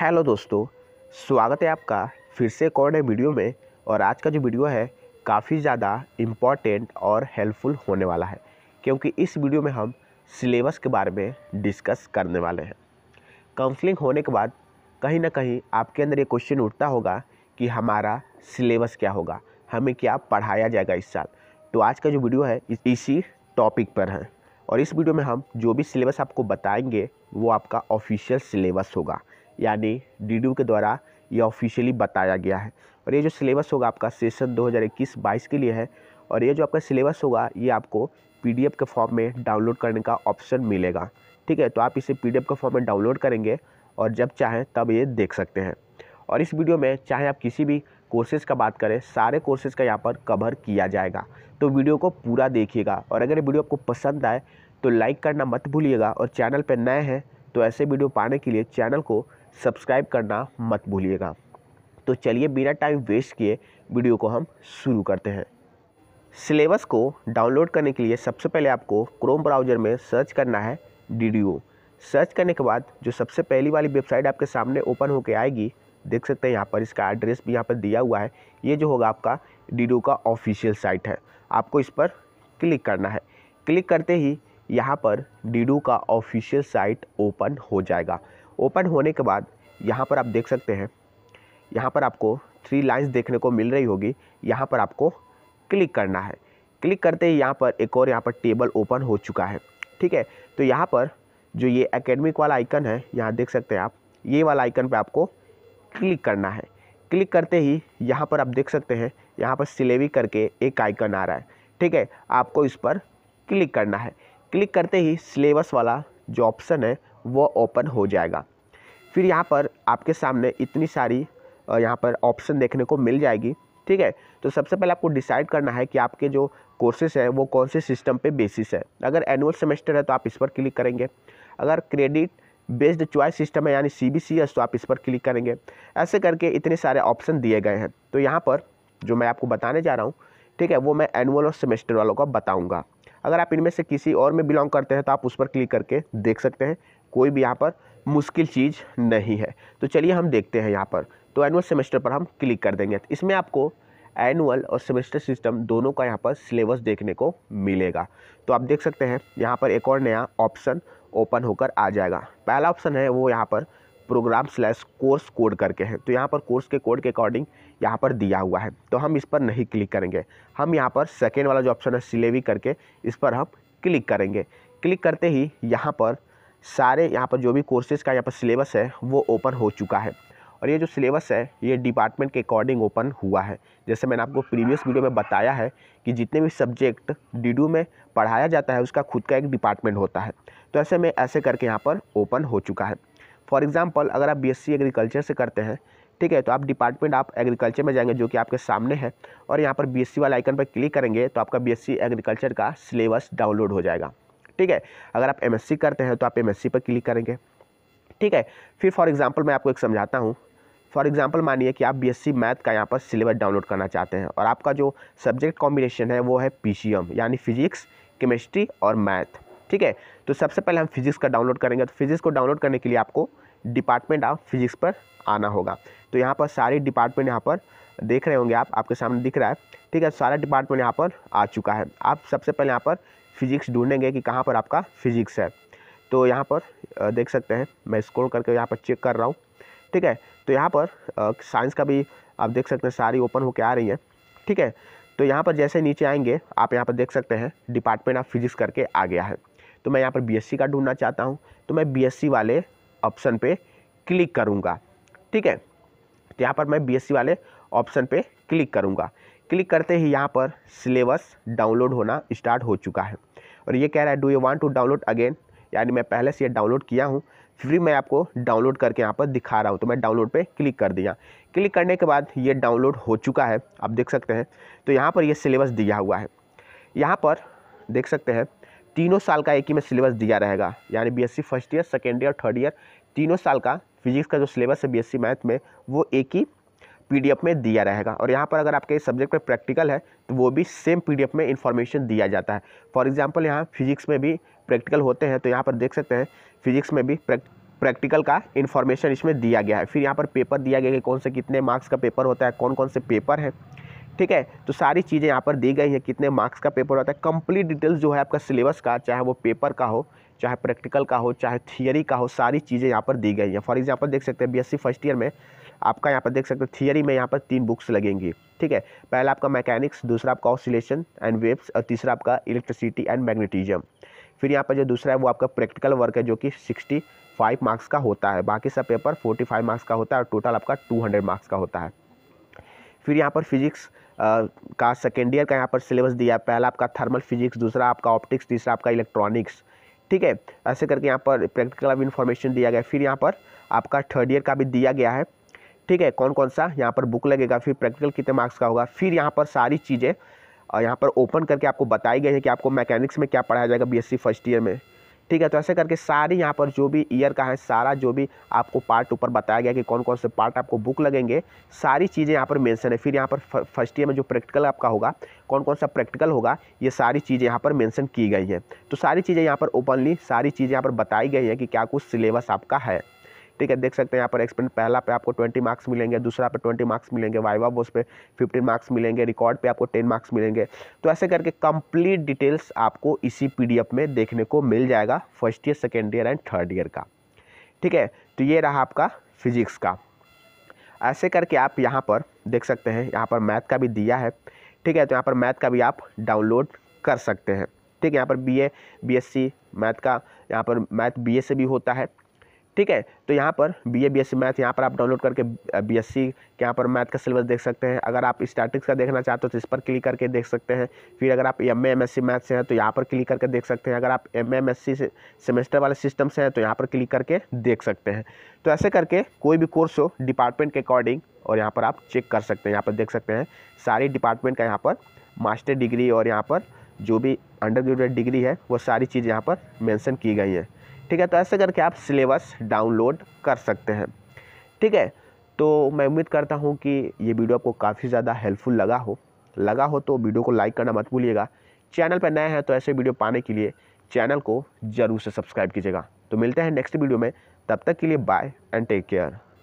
hello दोस्तों स्वागत है आपका फिर से एक और नए वीडियो में और आज का जो वीडियो है काफ़ी ज़्यादा इम्पॉर्टेंट और हेल्पफुल होने वाला है क्योंकि इस वीडियो में हम सिलेबस के बारे में डिस्कस करने वाले हैं काउंसलिंग होने के बाद कहीं ना कहीं आपके अंदर ये क्वेश्चन उठता होगा कि हमारा सिलेबस क्या होगा हमें क्या पढ़ाया जाएगा इस साल तो आज का जो वीडियो है इसी टॉपिक पर है और इस वीडियो में हम जो भी सिलेबस आपको बताएंगे वो आपका ऑफिशियल सिलेबस होगा यानी डी के द्वारा ये ऑफिशियली बताया गया है और ये जो सिलेबस होगा आपका सेशन 2021-22 के लिए है और ये जो आपका सिलेबस होगा ये आपको पी के फॉर्म में डाउनलोड करने का ऑप्शन मिलेगा ठीक है तो आप इसे पी के फॉर्म में डाउनलोड करेंगे और जब चाहें तब ये देख सकते हैं और इस वीडियो में चाहे आप किसी भी कोर्सेज़ का बात करें सारे कोर्सेज़ का यहाँ पर कवर किया जाएगा तो वीडियो को पूरा देखिएगा और अगर ये वीडियो आपको पसंद आए तो लाइक करना मत भूलिएगा और चैनल पर नए हैं तो ऐसे वीडियो पाने के लिए चैनल को सब्सक्राइब करना मत भूलिएगा तो चलिए बिना टाइम वेस्ट किए वीडियो को हम शुरू करते हैं सिलेबस को डाउनलोड करने के लिए सबसे पहले आपको क्रोम ब्राउज़र में सर्च करना है डी सर्च करने के बाद जो सबसे पहली वाली वेबसाइट आपके सामने ओपन होकर आएगी देख सकते हैं यहाँ पर इसका एड्रेस भी यहाँ पर दिया हुआ है ये जो होगा आपका डी का ऑफिशियल साइट है आपको इस पर क्लिक करना है क्लिक करते ही यहाँ पर डी का ऑफिशियल साइट ओपन हो जाएगा ओपन होने के बाद यहाँ पर आप देख सकते हैं यहाँ पर आपको थ्री लाइंस देखने को मिल रही होगी यहाँ पर आपको क्लिक करना है क्लिक करते ही यहाँ पर एक और यहाँ पर टेबल ओपन हो चुका है ठीक है तो यहाँ पर जो ये एकेडमिक वाला आइकन है यहाँ देख सकते हैं आप ये वाला आइकन पर आपको क्लिक करना है क्लिक करते ही यहाँ पर आप देख सकते हैं यहाँ पर सिलेवी करके एक आइकन आ रहा है ठीक है आपको इस पर क्लिक करना है क्लिक करते ही सिलेबस वाला जो ऑप्शन है वो ओपन हो जाएगा फिर यहाँ पर आपके सामने इतनी सारी यहाँ पर ऑप्शन देखने को मिल जाएगी ठीक है तो सबसे पहले आपको डिसाइड करना है कि आपके जो कोर्सेज हैं वो कौन से सिस्टम पे बेसिस है अगर एनुअल सेमेस्टर है तो आप इस पर क्लिक करेंगे अगर क्रेडिट बेस्ड चॉइस सिस्टम है यानी सी बी सी एस तो आप इस पर क्लिक करेंगे ऐसे करके इतने सारे ऑप्शन दिए गए हैं तो यहाँ पर जो मैं आपको बताने जा रहा हूँ ठीक है वो मैं एनुअल और सेमेस्टर वालों का बताऊँगा अगर आप इनमें से किसी और में बिलोंग करते हैं तो आप उस पर क्लिक करके देख सकते हैं कोई भी यहाँ पर मुश्किल चीज़ नहीं है तो चलिए हम देखते हैं यहाँ पर तो एनुअल सेमेस्टर पर हम क्लिक कर देंगे तो इसमें आपको एनुअल और सेमेस्टर सिस्टम दोनों का यहाँ पर सिलेबस देखने को मिलेगा तो आप देख सकते हैं यहाँ पर एक और नया ऑप्शन ओपन होकर आ जाएगा पहला ऑप्शन है वो यहाँ पर प्रोग्राम स्लैश कोर्स कोड करके है तो यहाँ पर कोर्स के कोड के अकॉर्डिंग यहाँ पर दिया हुआ है तो हम इस पर नहीं क्लिक करेंगे हम यहाँ पर सेकेंड वाला जो ऑप्शन है सिलेवी करके इस पर हम क्लिक करेंगे क्लिक करते ही यहाँ पर सारे यहाँ पर जो भी कोर्सेज़ का यहाँ पर सिलेबस है वो ओपन हो चुका है और ये जो सिलेबस है ये डिपार्टमेंट के अकॉर्डिंग ओपन हुआ है जैसे मैंने आपको प्रीवियस वीडियो में बताया है कि जितने भी सब्जेक्ट डीडू में पढ़ाया जाता है उसका खुद का एक डिपार्टमेंट होता है तो ऐसे में ऐसे करके यहाँ पर ओपन हो चुका है फॉर एग्ज़ाम्पल अगर आप बी एग्रीकल्चर से करते हैं ठीक है तो आप डिपार्टमेंट आप एग्रीकल्चर में जाएंगे जो कि आपके सामने है और यहाँ पर बी वाले आइकन पर क्लिक करेंगे तो आपका बी एग्रीकल्चर का सिलेबस डाउनलोड हो जाएगा ठीक है अगर आप एम करते हैं तो आप एम पर क्लिक करेंगे ठीक है फिर फॉर एग्ज़ाम्पल मैं आपको एक समझाता हूँ फॉर एग्जाम्पल मानिए कि आप बी मैथ का यहाँ पर सिलेबस डाउनलोड करना चाहते हैं और आपका जो सब्जेक्ट कॉम्बिनेशन है वो है पी यानी फिजिक्स केमिस्ट्री और मैथ ठीक है तो सबसे पहले हम फिजिक्स का डाउनलोड करेंगे तो फिजिक्स को डाउनलोड करने के लिए आपको डिपार्टमेंट ऑफ फिजिक्स पर आना होगा तो यहाँ पर सारे डिपार्टमेंट यहाँ पर देख रहे होंगे आप आपके सामने दिख रहा है ठीक है सारा डिपार्टमेंट यहाँ पर आ चुका है आप सबसे पहले यहाँ पर फिज़िक्स ढूंढेंगे कि कहाँ पर आपका फिज़िक्स है तो यहाँ पर देख सकते हैं मैं स्कोर करके यहाँ पर चेक कर रहा हूँ ठीक है तो यहाँ पर साइंस का भी आप देख सकते हैं सारी ओपन होकर आ रही है ठीक है तो यहाँ पर जैसे नीचे आएंगे आप यहाँ पर देख सकते हैं डिपार्टमेंट ऑफ फिजिक्स करके आ गया है तो मैं यहाँ पर बीएससी का ढूंढना चाहता हूँ तो मैं बीएससी वाले ऑप्शन पे क्लिक करूँगा ठीक है तो यहाँ पर मैं बीएससी वाले ऑप्शन पे क्लिक करूँगा क्लिक करते ही यहाँ पर सिलेबस डाउनलोड होना स्टार्ट हो चुका है और ये कह रहा है do you want to download again यानी मैं पहले से ये डाउनलोड किया हूँ फिर मैं आपको डाउनलोड करके यहाँ पर दिखा रहा हूँ तो मैं डाउनलोड पे क्लिक कर दिया क्लिक करने के बाद ये डाउनलोड हो चुका है आप देख सकते हैं तो यहाँ पर यह सिलेबस दिया हुआ है यहाँ पर देख सकते हैं तीनों साल का एक ही में सिलेबस दिया रहेगा यानी BSc first year second year third year तीनों साल का फिजिक्स का जो सिलेबस है बीएससी मैथ में वो एक ही पीडीएफ में दिया रहेगा और यहाँ पर अगर आपके सब्जेक्ट में प्रैक्टिकल है तो वो भी सेम पीडीएफ में इंफॉर्मेशन दिया जाता है फॉर एग्जाम्पल यहाँ फिजिक्स में भी प्रैक्टिकल होते हैं तो यहाँ पर देख सकते हैं फिजिक्स में भी प्रैक्टिकल का इन्फॉर्मेशन इसमें दिया गया है फिर यहाँ पर पेपर दिया गया कि कौन से कितने मार्क्स का पेपर होता है कौन कौन से पेपर हैं ठीक है तो सारी चीज़ें यहाँ पर दी गई हैं कितने मार्क्स का पेपर होता है कंप्लीट डिटेल्स जो है आपका सिलेबस का चाहे वो पेपर का हो चाहे प्रैक्टिकल का हो चाहे थियरी का हो सारी चीज़ें यहाँ पर दी गई हैं फॉर एग्जाम्पल देख सकते हैं बीएससी फर्स्ट ईयर में आपका यहाँ पर देख सकते हो थियरी में यहाँ पर तीन बुक्स लगेंगी ठीक है पहला आपका मैकेनिक्स दूसरा आपका ऑसिलेशन एंड वेव्स और तीसरा आपका इलेक्ट्रिसिटी एंड मैग्नेटिज्म फिर यहाँ पर जो दूसरा है वो आपका प्रैक्टिकल वर्क है जो कि सिक्सटी फाइव मार्क्स का होता है बाकी सब पेपर फोर्टी फाइव मार्क्स का होता है और टोटल आपका टू हंड्रेड मार्क्स का होता है फिर यहाँ पर फिजिक्स का सेकेंड ईयर का यहाँ पर सिलेबस दिया पहला आपका थर्मल फिजिक्स दूसरा आपका ऑप्टिक्स तीसरा आपका इलेक्ट्रॉनिक्स ठीक है ऐसे करके यहाँ पर प्रैक्टिकल अब इन्फॉर्मेशन दिया गया फिर यहाँ पर आपका थर्ड ईयर का भी दिया गया है ठीक है कौन कौन सा यहाँ पर बुक लगेगा फिर प्रैक्टिकल कितने मार्क्स का होगा फिर यहाँ पर सारी चीज़ें और यहाँ पर ओपन करके आपको बताई गई है कि आपको मैकेनिक्स में क्या पढ़ाया जाएगा बीएससी फर्स्ट ईयर में ठीक है तो ऐसे करके सारी यहाँ पर जो भी ईयर का है सारा जो भी आपको पार्ट ऊपर बताया गया कि कौन कौन से पार्ट आपको बुक लगेंगे सारी चीज़ें यहाँ पर मेंशन है फिर यहाँ पर फर्स्ट ईयर में जो प्रैक्टिकल आपका होगा कौन कौन सा प्रैक्टिकल होगा ये सारी चीज़ें यहाँ पर मैंसन की गई हैं तो सारी चीज़ें यहाँ पर ओपनली सारी चीज़ें यहाँ पर बताई गई हैं कि क्या कुछ सिलेबस आपका है ठीक है देख सकते हैं यहाँ पर एक्सपेंट पहला पे आपको ट्वेंटी मार्क्स मिलेंगे दूसरा पे ट्वेंटी मार्क्स मिलेंगे वाइवा बोस पे फिफ्टीन मार्क्स मिलेंगे रिकॉर्ड पे आपको टेन मार्क्स मिलेंगे तो ऐसे करके कंप्लीट डिटेल्स आपको इसी पी में देखने को मिल जाएगा first year second year and third year का ठीक है तो ये रहा आपका फिजिक्स का ऐसे करके आप यहाँ पर देख सकते हैं यहाँ पर मैथ का भी दिया है ठीक है तो यहाँ पर मैथ का भी आप डाउनलोड कर सकते हैं ठीक है यहाँ पर B A B S C math का यहाँ पर मैथ बी ए से भी होता है ठीक है तो यहाँ पर B A B S C math यहाँ पर आप डाउनलोड करके बी एस सी यहाँ पर मैथ का सिलेबस देख सकते हैं अगर आप स्टैटिक्स का देखना चाहते हो तो इस पर क्लिक करके देख सकते हैं फिर अगर आप M M S C math से हैं तो यहाँ पर क्लिक करके देख सकते हैं अगर आप एम एम एस सी से सेमेस्टर वाले सिस्टम से हैं तो यहाँ पर क्लिक करके देख सकते हैं तो ऐसे करके कोई भी कोर्स हो डिपार्टमेंट के अकॉर्डिंग और यहाँ पर आप चेक कर सकते हैं यहाँ पर देख सकते हैं सारी डिपार्टमेंट का यहाँ पर मास्टर डिग्री और यहाँ पर जो भी अंडर ग्रेजुएट डिग्री है वो सारी चीज़ यहाँ पर मेंशन की गई है ठीक है तो ऐसे करके आप सिलेबस डाउनलोड कर सकते हैं ठीक है तो मैं उम्मीद करता हूँ कि ये वीडियो आपको काफ़ी ज़्यादा हेल्पफुल लगा हो लगा हो तो वीडियो को लाइक करना मत भूलिएगा चैनल पर नए हैं तो ऐसे वीडियो पाने के लिए चैनल को ज़रूर से सब्सक्राइब कीजिएगा तो मिलते हैं नेक्स्ट वीडियो में तब तक के लिए बाय एंड टेक केयर